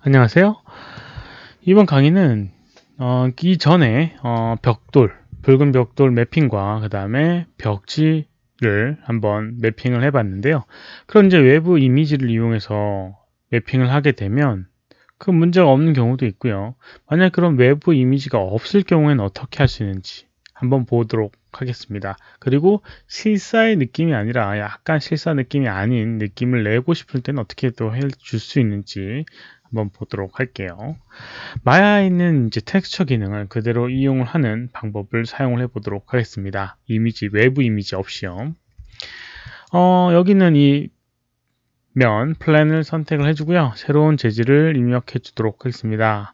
안녕하세요. 이번 강의는 어, 이전에 어, 벽돌, 붉은 벽돌 매핑과 그 다음에 벽지를 한번 매핑을 해봤는데요. 그럼 이제 외부 이미지를 이용해서 매핑을 하게 되면 그 문제가 없는 경우도 있고요. 만약 그런 외부 이미지가 없을 경우에는 어떻게 할 수 있는지 한번 보도록 하겠습니다. 그리고 실사의 느낌이 아니라 약간 실사 느낌이 아닌 느낌을 내고 싶을 때는 어떻게 또 해 줄 수 있는지 한번 보도록 할게요. 마야에 있는 이제 텍스처 기능을 그대로 이용을 하는 방법을 사용을 해보도록 하겠습니다. 이미지, 외부 이미지 없이요. 어, 여기는 이 면, 플랜을 선택을 해주고요. 새로운 재질을 입력해 주도록 하겠습니다.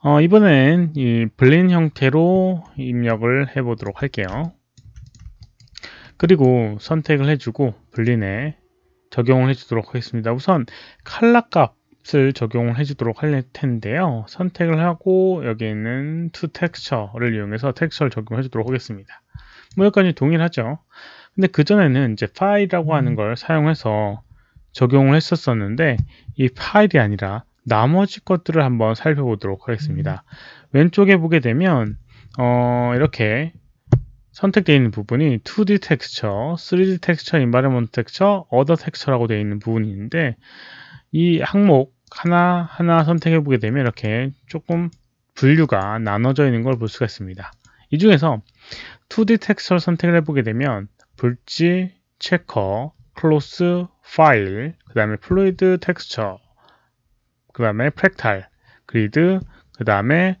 어, 이번엔 이 블린 형태로 입력을 해 보도록 할게요 그리고 선택을 해주고 블린에 적용을 해주도록 하겠습니다 우선 칼라 값을 적용을 해주도록 할 텐데요 선택을 하고 여기 있는 to texture를 이용해서 텍스처를 적용해 주도록 하겠습니다 뭐 여기까지 동일하죠 근데 그전에는 이제 파일이라고 하는 걸 사용해서 적용을 했었었는데 이 파일이 아니라 나머지 것들을 한번 살펴보도록 하겠습니다. 음. 왼쪽에 보게 되면 어, 이렇게 선택되어 있는 부분이 2D 텍스처, 3D 텍스처, 인바르먼트 텍스처, 어더 텍스처라고 되어 있는 부분이 있는데 이 항목 하나하나 선택해 보게 되면 이렇게 조금 분류가 나눠져 있는 걸 볼 수가 있습니다. 이 중에서 2D 텍스처를 선택을 해보게 되면 불지, 체커, 클로스, 파일, 그 다음에 플루이드 텍스처, 그 다음에 프랙탈, 그리드, 그 다음에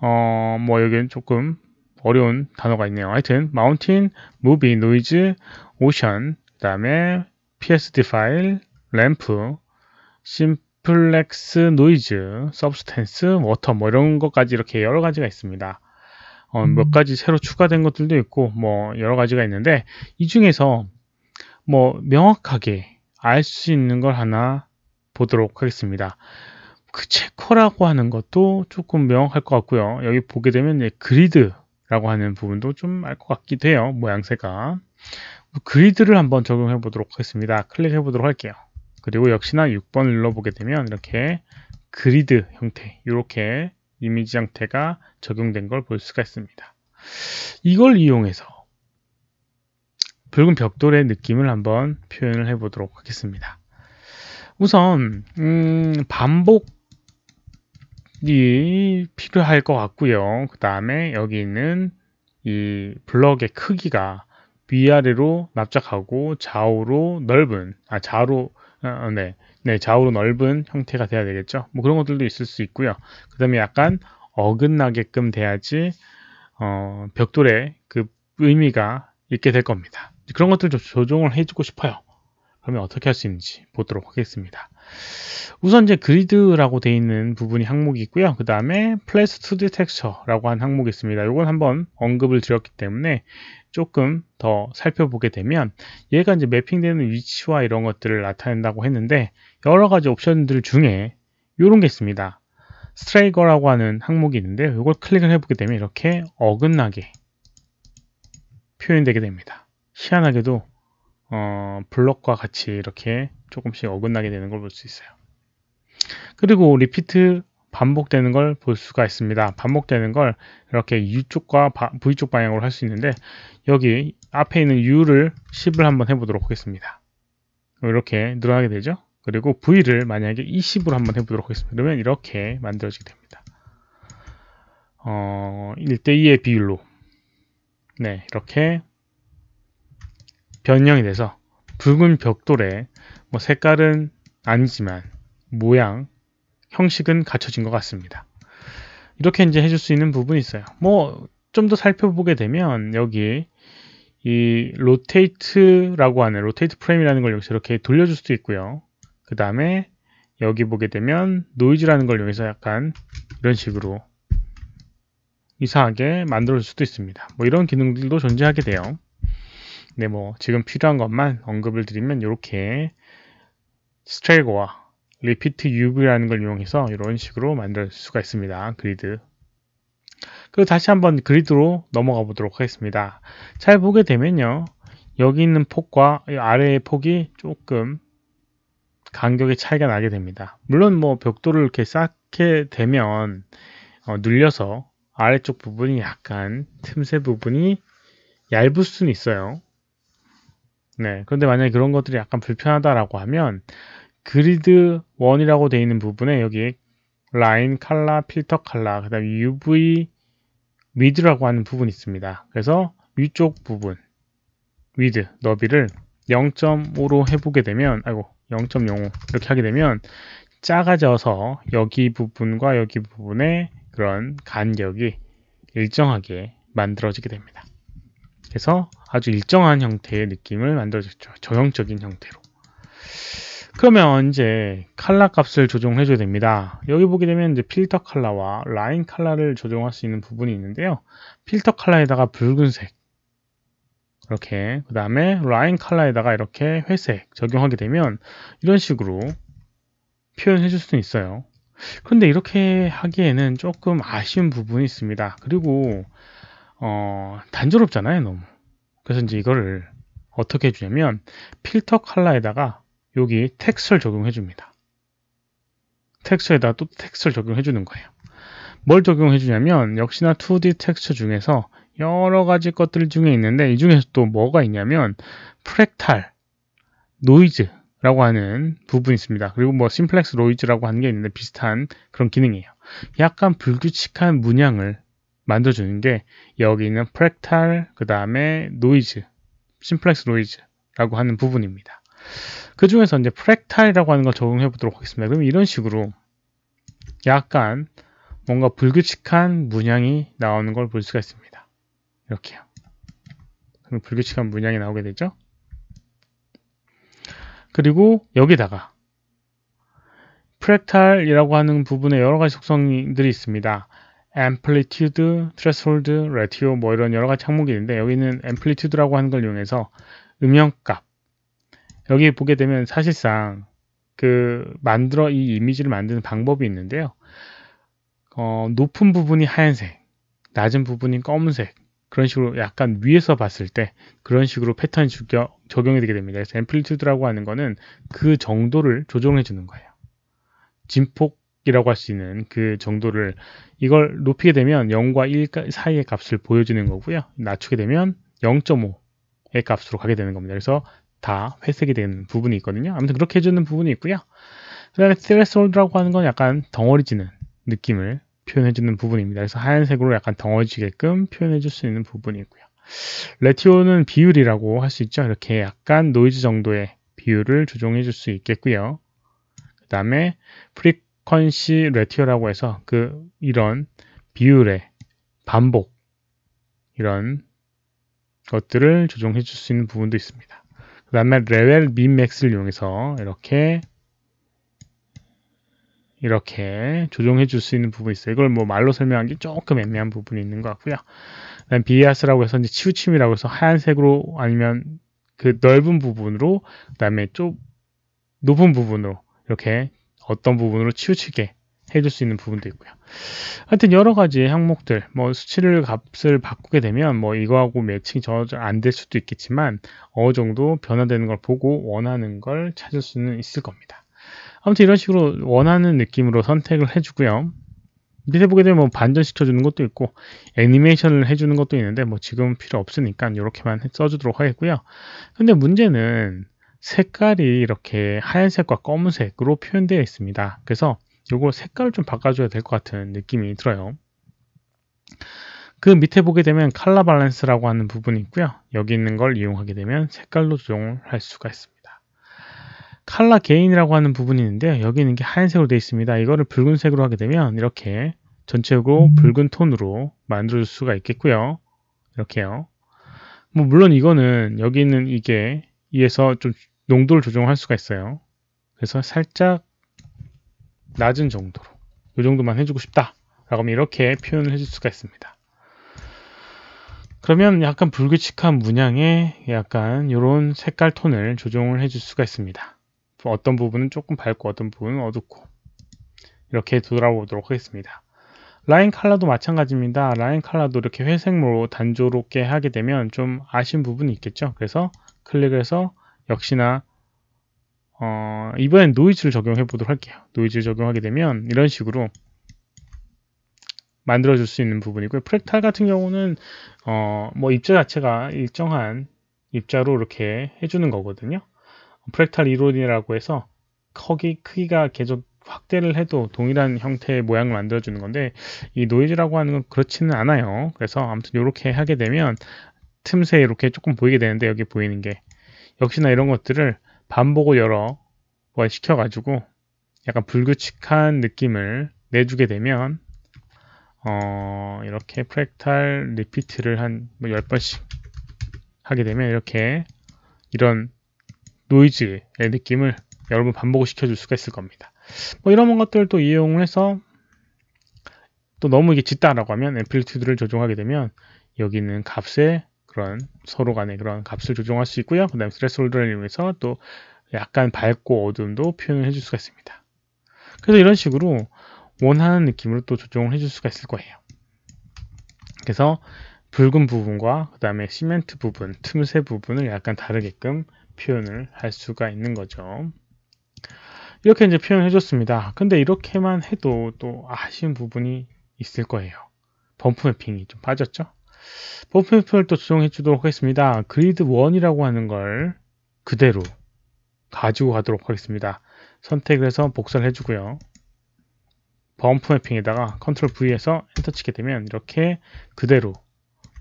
어, 뭐 여기는 조금 어려운 단어가 있네요. 하여튼 마운틴, 무비, 노이즈, 오션, 그 다음에 PSD 파일, 램프, 심플렉스 노이즈, 서브스탠스, 워터 뭐 이런 것까지 이렇게 여러 가지가 있습니다. 어, 음. 몇 가지 새로 추가된 것들도 있고 뭐 여러 가지가 있는데 이 중에서 뭐 명확하게 알 수 있는 걸 하나 보도록 하겠습니다. 그 체커라고 하는 것도 조금 명확할 것 같고요. 여기 보게 되면 예, 그리드라고 하는 부분도 좀 알 것 같기도 해요. 모양새가. 그리드를 한번 적용해 보도록 하겠습니다. 클릭해 보도록 할게요. 그리고 역시나 6번 눌러보게 되면 이렇게 그리드 형태, 이렇게 이미지 형태가 적용된 걸 볼 수가 있습니다. 이걸 이용해서 붉은 벽돌의 느낌을 한번 표현을 해보도록 하겠습니다. 우선 음, 반복 이 필요할 것 같고요. 그 다음에 여기 있는 이 블럭의 크기가 위아래로 납작하고 좌우로 넓은 아 좌로 어, 어, 네. 네, 좌우로 넓은 형태가 돼야 되겠죠. 뭐 그런 것들도 있을 수 있고요. 그 다음에 약간 어긋나게끔 돼야지 어, 벽돌의 그 의미가 있게 될 겁니다. 그런 것들 좀 조정을 해주고 싶어요. 그러면 어떻게 할 수 있는지 보도록 하겠습니다. 우선 이제 그리드라고 되어 있는 부분이 항목이 있고요. 그 다음에 플래스 투디 텍스처라고 한 항목이 있습니다. 이건 한번 언급을 드렸기 때문에 조금 더 살펴보게 되면 얘가 이제 매핑되는 위치와 이런 것들을 나타낸다고 했는데 여러 가지 옵션들 중에 이런 게 있습니다. 스트레이거라고 하는 항목이 있는데 이걸 클릭을 해보게 되면 이렇게 어긋나게 표현되게 됩니다. 희한하게도 어, 블럭과 같이 이렇게 조금씩 어긋나게 되는 걸 볼 수 있어요. 그리고 리피트 반복되는 걸 볼 수가 있습니다. 반복되는 걸 이렇게 U쪽과 V쪽 방향으로 할 수 있는데 여기 앞에 있는 U를 10을 한번 해보도록 하겠습니다. 이렇게 늘어나게 되죠. 그리고 V를 만약에 20으로 한번 해보도록 하겠습니다. 그러면 이렇게 만들어지게 됩니다. 어, 1대2의 비율로 네 이렇게 변형이 돼서 붉은 벽돌에 뭐 색깔은 아니지만 모양, 형식은 갖춰진 것 같습니다. 이렇게 이제 해줄 수 있는 부분이 있어요. 뭐 좀 더 살펴보게 되면 여기 이 로테이트라고 하는 로테이트 프레임이라는 걸 여기서 이렇게 돌려줄 수도 있고요. 그 다음에 여기 보게 되면 노이즈라는 걸 여기서 약간 이런 식으로 이상하게 만들어 줄 수도 있습니다. 뭐 이런 기능들도 존재하게 돼요. 네, 뭐 지금 필요한 것만 언급을 드리면 이렇게 스트레이거와 리피트 UV라는 걸 이용해서 이런 식으로 만들 수가 있습니다. 그리드. 그리고 다시 한번 그리드로 넘어가 보도록 하겠습니다. 잘 보게 되면요. 여기 있는 폭과 아래의 폭이 조금 간격의 차이가 나게 됩니다. 물론 뭐 벽돌을 이렇게 쌓게 되면 어, 눌려서 아래쪽 부분이 약간 틈새 부분이 얇을 수는 있어요. 네. 그런데 만약에 그런 것들이 약간 불편하다라고 하면 그리드 1이라고 되어 있는 부분에 여기에 라인 칼라, 필터 칼라, 그 다음 UV 위드라고 하는 부분이 있습니다. 그래서 위쪽 부분, 위드, 너비를 0.5로 해보게 되면, 아이고, 0.05 이렇게 하게 되면 작아져서 여기 부분과 여기 부분의 그런 간격이 일정하게 만들어지게 됩니다. 그래서 아주 일정한 형태의 느낌을 만들어줬죠. 저형적인 형태로. 그러면 이제 칼라 값을 조정해 줘야 됩니다. 여기 보게 되면 이제 필터 칼라와 라인 칼라를 조정할 수 있는 부분이 있는데요. 필터 칼라에다가 붉은색 이렇게 그 다음에 라인 칼라에다가 이렇게 회색 적용하게 되면 이런 식으로 표현해 줄 수는 있어요. 그런데 이렇게 하기에는 조금 아쉬운 부분이 있습니다. 그리고 어, 단조롭잖아요, 너무. 그래서 이제 이거를 어떻게 해주냐면 필터 칼라에다가 여기 텍스를 적용해 줍니다. 텍스에다 또 텍스를 적용해 주는 거예요. 뭘 적용해 주냐면 역시나 2D 텍스트 중에서 여러 가지 것들 중에 있는데 이 중에서 또 뭐가 있냐면 프렉탈 노이즈라고 하는 부분이 있습니다. 그리고 뭐 심플렉스 노이즈라고 하는 게 있는데 비슷한 그런 기능이에요. 약간 불규칙한 문양을 만들어주는 게 여기 있는 프랙탈 그 다음에 노이즈 심플렉스 노이즈라고 하는 부분입니다. 그 중에서 이제 프랙탈이라고 하는 걸 적용해 보도록 하겠습니다. 그럼 이런 식으로 약간 뭔가 불규칙한 문양이 나오는 걸 볼 수가 있습니다. 이렇게요. 그럼 불규칙한 문양이 나오게 되죠. 그리고 여기다가 프랙탈이라고 하는 부분에 여러 가지 속성들이 있습니다. amplitude, threshold, ratio 뭐 이런 여러 가지 항목이 있는데 여기는 amplitude라고 하는 걸 이용해서 음영값 여기 보게 되면 사실상 그 만들어 이 이미지를 만드는 방법이 있는데요. 어, 높은 부분이 하얀색, 낮은 부분이 검은색 그런 식으로 약간 위에서 봤을 때 그런 식으로 패턴이 적용이 되게 됩니다. 그래서 amplitude라고 하는 거는 그 정도를 조정해 주는 거예요. 진폭 이라고 할 수 있는 그 정도를 이걸 높이게 되면 0과 1 사이의 값을 보여주는 거고요. 낮추게 되면 0.5의 값으로 가게 되는 겁니다. 그래서 다 회색이 되는 부분이 있거든요. 아무튼 그렇게 해주는 부분이 있고요. 그 다음에 스트레스홀드라고 하는 건 약간 덩어리지는 느낌을 표현해주는 부분입니다. 그래서 하얀색으로 약간 덩어리지게끔 표현해줄 수 있는 부분이고요. 있 레티오는 비율이라고 할 수 있죠. 이렇게 약간 노이즈 정도의 비율을 조정해줄 수 있겠고요. 그 다음에 프리 f 시레티 u 라고 해서 그 이런 비율의 반복 이런 것들을 조정해 줄 수 있는 부분도 있습니다. 그 다음에 레벨 민맥스를 이용해서 이렇게 이렇게 조정해 줄 수 있는 부분이 있어요. 이걸 뭐 말로 설명하기 조금 애매한 부분이 있는 것 같고요. 그다음 비아스라고 해서 이제 치우침이라고 해서 하얀색으로 아니면 그 넓은 부분으로 그다음에 좀 높은 부분으로 이렇게 어떤 부분으로 치우치게 해줄 수 있는 부분도 있고요. 하여튼 여러 가지 항목들, 뭐 수치를 값을 바꾸게 되면 뭐 이거하고 매칭 저안 될 수도 있겠지만 어느 정도 변화되는 걸 보고 원하는 걸 찾을 수는 있을 겁니다. 아무튼 이런 식으로 원하는 느낌으로 선택을 해주고요. 밑에 보게 되면 뭐 반전시켜주는 것도 있고 애니메이션을 해주는 것도 있는데 뭐 지금 필요 없으니까 이렇게만 써주도록 하겠고요. 근데 문제는 색깔이 이렇게 하얀색과 검은색으로 표현되어 있습니다. 그래서 이거 색깔을 좀 바꿔줘야 될 것 같은 느낌이 들어요. 그 밑에 보게 되면 칼라 밸런스라고 하는 부분이 있고요. 여기 있는 걸 이용하게 되면 색깔로 조정을 할 수가 있습니다. 칼라 게인이라고 하는 부분이 있는데 여기 있는 게 하얀색으로 되어 있습니다. 이거를 붉은색으로 하게 되면 이렇게 전체적으로 붉은 톤으로 만들 수가 있겠고요. 이렇게요. 뭐 물론 이거는 여기 있는 이게 이에서 좀 농도를 조정할 수가 있어요. 그래서 살짝 낮은 정도로 이 정도만 해주고 싶다 라고 하면 이렇게 표현을 해줄 수가 있습니다. 그러면 약간 불규칙한 문양에 약간 이런 색깔 톤을 조정을 해줄 수가 있습니다. 어떤 부분은 조금 밝고 어떤 부분은 어둡고 이렇게 돌아오도록 하겠습니다. 라인 컬러도 마찬가지입니다. 라인 컬러도 이렇게 회색으로 단조롭게 하게 되면 좀 아쉬운 부분이 있겠죠. 그래서 클릭해서 역시나 어, 이번엔 노이즈를 적용해 보도록 할게요. 노이즈를 적용하게 되면 이런 식으로 만들어줄 수 있는 부분이고요. 프랙탈 같은 경우는 어, 뭐 입자 자체가 일정한 입자로 이렇게 해주는 거거든요. 프랙탈 이론이라고 해서 크기, 크기가 계속 확대를 해도 동일한 형태의 모양을 만들어주는 건데 이 노이즈라고 하는 건 그렇지는 않아요. 그래서 아무튼 이렇게 하게 되면 틈새 이렇게 조금 보이게 되는데 여기 보이는 게 역시나 이런 것들을 반복을 여러 번 시켜가지고 약간 불규칙한 느낌을 내주게 되면 어, 이렇게 프랙탈 리피트를 한 뭐 10번씩 하게 되면 이렇게 이런 노이즈의 느낌을 여러분 반복을 시켜줄 수가 있을 겁니다. 뭐 이런 것들도 이용을 해서 또 너무 이게 짙다라고 하면 앰플리튜드를 조정하게 되면 여기 는 값에 그런 서로 간의 그런 값을 조정할 수 있고요. 그 다음에 스레스홀드를 이용해서 또 약간 밝고 어둠도 표현을 해줄 수가 있습니다. 그래서 이런 식으로 원하는 느낌으로 또 조정을 해줄 수가 있을 거예요. 그래서 붉은 부분과 그 다음에 시멘트 부분, 틈새 부분을 약간 다르게끔 표현을 할 수가 있는 거죠. 이렇게 이제 표현해줬습니다. 근데 이렇게만 해도 또 아쉬운 부분이 있을 거예요. 범프 맵핑이좀 빠졌죠? 퍼프맵을 또 조정해 주도록 하겠습니다. 그리드 1이라고 하는 걸 그대로 가지고 가도록 하겠습니다. 선택을 해서 복사를 해주고요. 범프 매핑에다가 컨트롤 V에서 엔터 치게 되면 이렇게 그대로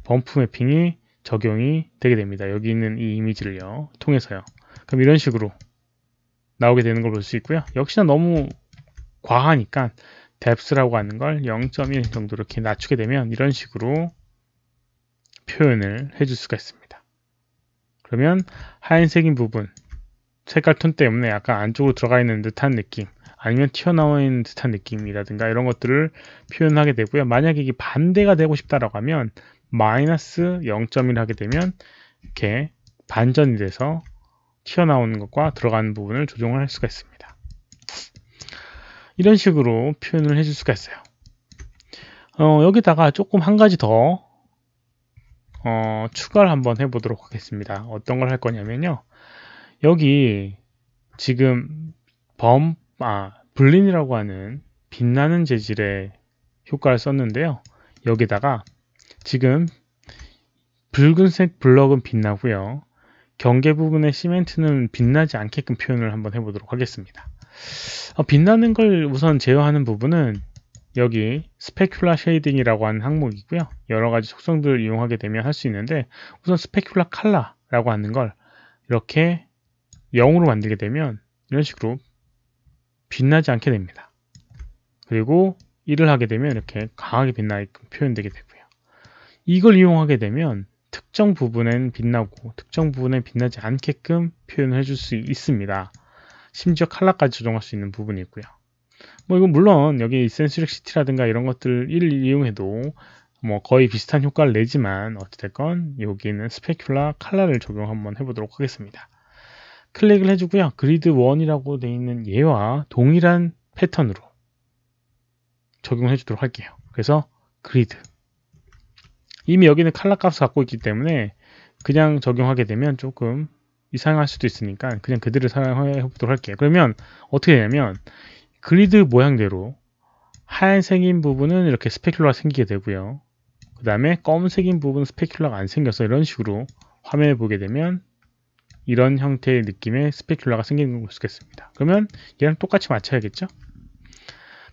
범프 매핑이 적용이 되게 됩니다. 여기 있는 이 이미지를요. 통해서요. 그럼 이런 식으로 나오게 되는 걸 볼 수 있고요. 역시나 너무 과하니까 뎁스라고 하는 걸 0.1 정도 이렇게 낮추게 되면 이런 식으로 표현을 해줄 수가 있습니다. 그러면 하얀색인 부분, 색깔 톤 때문에 약간 안쪽으로 들어가 있는 듯한 느낌 아니면 튀어나와 있는 듯한 느낌이라든가 이런 것들을 표현하게 되고요. 만약에 이게 반대가 되고 싶다라고 하면 마이너스 0.1 하게 되면 이렇게 반전이 돼서 튀어나오는 것과 들어가는 부분을 조정을 할 수가 있습니다. 이런 식으로 표현을 해줄 수가 있어요. 어, 여기다가 조금 한 가지 더 어, 추가를 한번 해보도록 하겠습니다. 어떤 걸 할 거냐면요. 여기 지금 범, 아, 블린이라고 하는 빛나는 재질의 효과를 썼는데요. 여기다가 지금 붉은색 블럭은 빛나고요. 경계 부분의 시멘트는 빛나지 않게끔 표현을 한번 해보도록 하겠습니다. 어, 빛나는 걸 우선 제어하는 부분은 여기 스페큘라 쉐이딩이라고 하는 항목이고요. 여러 가지 속성들을 이용하게 되면 할 수 있는데 우선 스페큘라 칼라라고 하는 걸 이렇게 0으로 만들게 되면 이런 식으로 빛나지 않게 됩니다. 그리고 1을 하게 되면 이렇게 강하게 빛나게끔 표현되게 되고요. 이걸 이용하게 되면 특정 부분엔 빛나고 특정 부분엔 빛나지 않게끔 표현을 해줄 수 있습니다. 심지어 칼라까지 조정할 수 있는 부분이 있고요. 뭐 이건 물론 여기 센스렉 시티라든가 이런 것들 을 이용해도 뭐 거의 비슷한 효과를 내지만 어찌됐건 여기는 스페큘라 칼라를 적용 한번 해보도록 하겠습니다. 클릭을 해주고요. 그리드 1이라고 되어 있는 얘와 동일한 패턴으로 적용해 주도록 할게요. 그래서 그리드 이미 여기는 칼라 값을 갖고 있기 때문에 그냥 적용하게 되면 조금 이상할 수도 있으니까 그냥 그대로 사용해 보도록 할게요. 그러면 어떻게 되냐면 그리드 모양대로 하얀색인 부분은 이렇게 스페큘러가 생기게 되고요. 그 다음에 검은색인 부분은 스페큘러가 안 생겨서 이런 식으로 화면을 보게 되면 이런 형태의 느낌의 스페큘러가 생기는 걸볼수 있겠습니다. 그러면 얘랑 똑같이 맞춰야겠죠?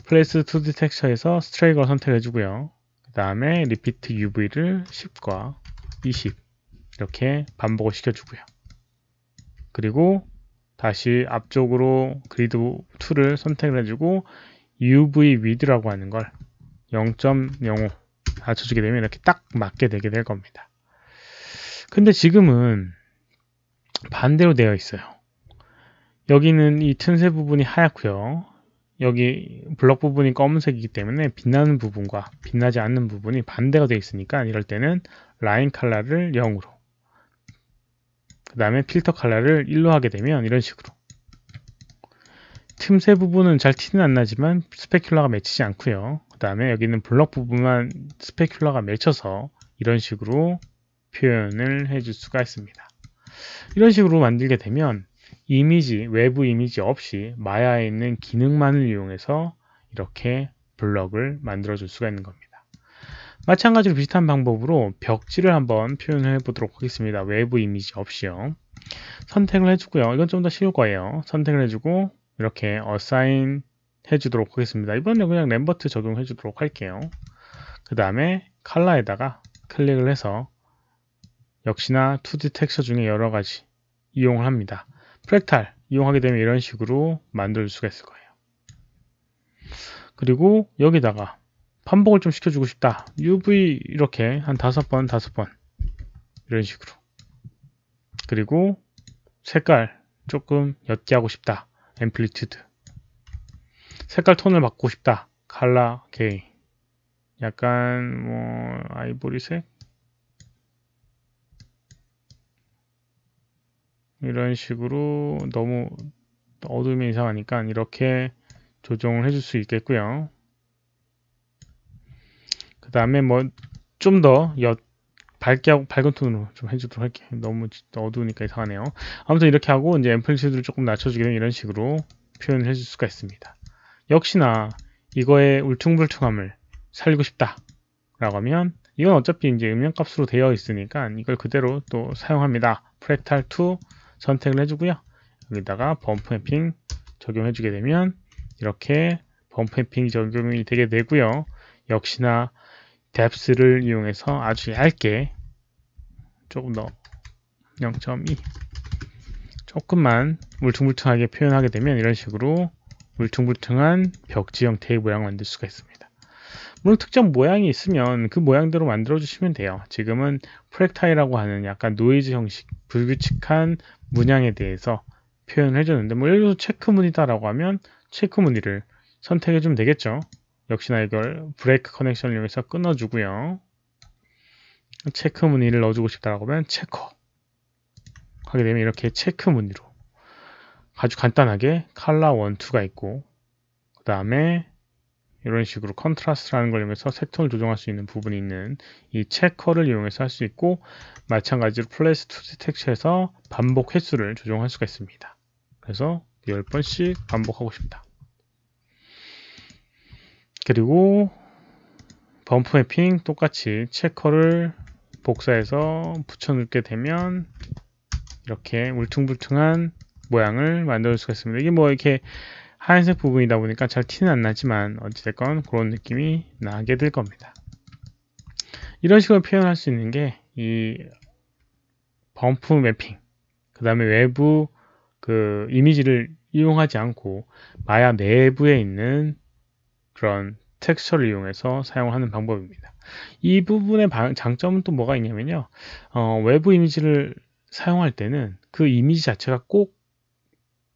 플레이스 투디 텍스처에서 스트라이걸 선택해주고요. 그 다음에 리피트 UV를 10과 20 이렇게 반복을 시켜주고요. 그리고 다시 앞쪽으로 그리드 2를 선택을 해주고 UV width라고 하는 걸 0.05 낮춰주게 되면 이렇게 딱 맞게 되게 될 겁니다. 근데 지금은 반대로 되어 있어요. 여기는 이 틈새 부분이 하얗고요. 여기 블럭 부분이 검은색이기 때문에 빛나는 부분과 빛나지 않는 부분이 반대가 되어 있으니까 이럴 때는 라인 컬러를 0으로 그 다음에 필터 칼라를 1로 하게 되면 이런 식으로 틈새 부분은 잘 티는 안 나지만 스페큘러가 맺히지 않고요 그 다음에 여기는 블럭 부분만 스페큘러가 맺혀서 이런 식으로 표현을 해줄 수가 있습니다 이런 식으로 만들게 되면 이미지, 외부 이미지 없이 마야에 있는 기능만을 이용해서 이렇게 블럭을 만들어 줄 수가 있는 겁니다 마찬가지로 비슷한 방법으로 벽지를 한번 표현해 보도록 하겠습니다. 외부 이미지 없이요. 선택을 해주고요. 이건 좀 더 쉬울 거예요. 선택을 해주고 이렇게 어사인 해주도록 하겠습니다. 이번에 그냥 램버트 적용해 주도록 할게요. 그 다음에 칼라에다가 클릭을 해서 역시나 2D 텍스처 중에 여러 가지 이용을 합니다. 프랙탈 이용하게 되면 이런 식으로 만들 수가 있을 거예요. 그리고 여기다가 반복을 좀 시켜주고 싶다. UV 이렇게 한 다섯 번, 다섯 번 이런 식으로. 그리고 색깔 조금 옅게 하고 싶다. 앰플리튜드. 색깔 톤을 바꾸고 싶다. 칼라 게이. 약간 뭐 아이보리색 이런 식으로 너무 어두우면 이상하니까 이렇게 조정을 해줄 수 있겠고요. 그 다음에 뭐 좀 더 밝게 하고 밝은 톤으로 좀 해주도록 할게 요 너무 어두우니까 이상하네요 아무튼 이렇게 하고 이제 앰플리튜드를 조금 낮춰주기위면 이런 식으로 표현을 해줄 수가 있습니다 역시나 이거의 울퉁불퉁함을 살리고 싶다 라고 하면 이건 어차피 이제 음영값으로 되어 있으니까 이걸 그대로 또 사용합니다 프렉탈 2 선택을 해주고요 여기다가 범프 맵핑 적용해주게 되면 이렇게 범프 맵핑이 적용이 되게 되고요 역시나 뎁스를 이용해서 아주 얇게 조금 더 0.2 조금만 울퉁불퉁하게 표현하게 되면 이런 식으로 울퉁불퉁한 벽지 형태의 모양을 만들 수가 있습니다. 물론 특정 모양이 있으면 그 모양대로 만들어 주시면 돼요. 지금은 프렉타이라고 하는 약간 노이즈 형식, 불규칙한 문양에 대해서 표현을 해줬는데 뭐 예를 들어서 체크 무늬다라고 하면 체크 무늬를 선택해 주면 되겠죠. 역시나 이걸 브레이크 커넥션을 이용해서 끊어주고요. 체크 무늬를 넣어주고 싶다고 라 하면 체커 하게 되면 이렇게 체크 무늬로 아주 간단하게 칼라 1, 2가 있고 그 다음에 이런 식으로 컨트라스트라는 걸 이용해서 색톤을 조정할 수 있는 부분이 있는 이 체커를 이용해서 할 수 있고 마찬가지로 플래시 투 텍스트에서 반복 횟수를 조정할 수가 있습니다. 그래서 10번씩 반복하고 싶다. 습니 그리고 범프 매핑 똑같이 체커를 복사해서 붙여 넣게 되면 이렇게 울퉁불퉁한 모양을 만들 수가 있습니다. 이게 뭐 이렇게 하얀색 부분이다 보니까 잘 티는 안 나지만 어찌됐건 그런 느낌이 나게 될 겁니다. 이런 식으로 표현할 수 있는 게 이 범프 매핑 그 다음에 외부 그 이미지를 이용하지 않고 마야 내부에 있는 그런 텍스처를 이용해서 사용하는 방법입니다. 이 부분의 장점은 또 뭐가 있냐면요. 어, 외부 이미지를 사용할 때는 그 이미지 자체가 꼭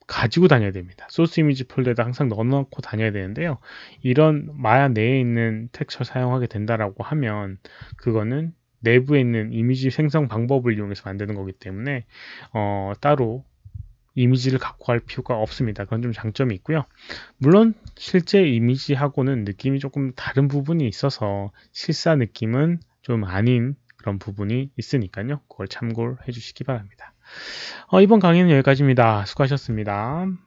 가지고 다녀야 됩니다. 소스 이미지 폴더에다 항상 넣어놓고 다녀야 되는데요. 이런 마야 내에 있는 텍스처 사용하게 된다라고 하면 그거는 내부에 있는 이미지 생성 방법을 이용해서 만드는 거기 때문에 어, 따로 이미지를 갖고 갈 필요가 없습니다. 그건 좀 장점이 있고요. 물론 실제 이미지하고는 느낌이 조금 다른 부분이 있어서 실사 느낌은 좀 아닌 그런 부분이 있으니까요. 그걸 참고해 주시기 바랍니다. 어, 이번 강의는 여기까지입니다. 수고하셨습니다.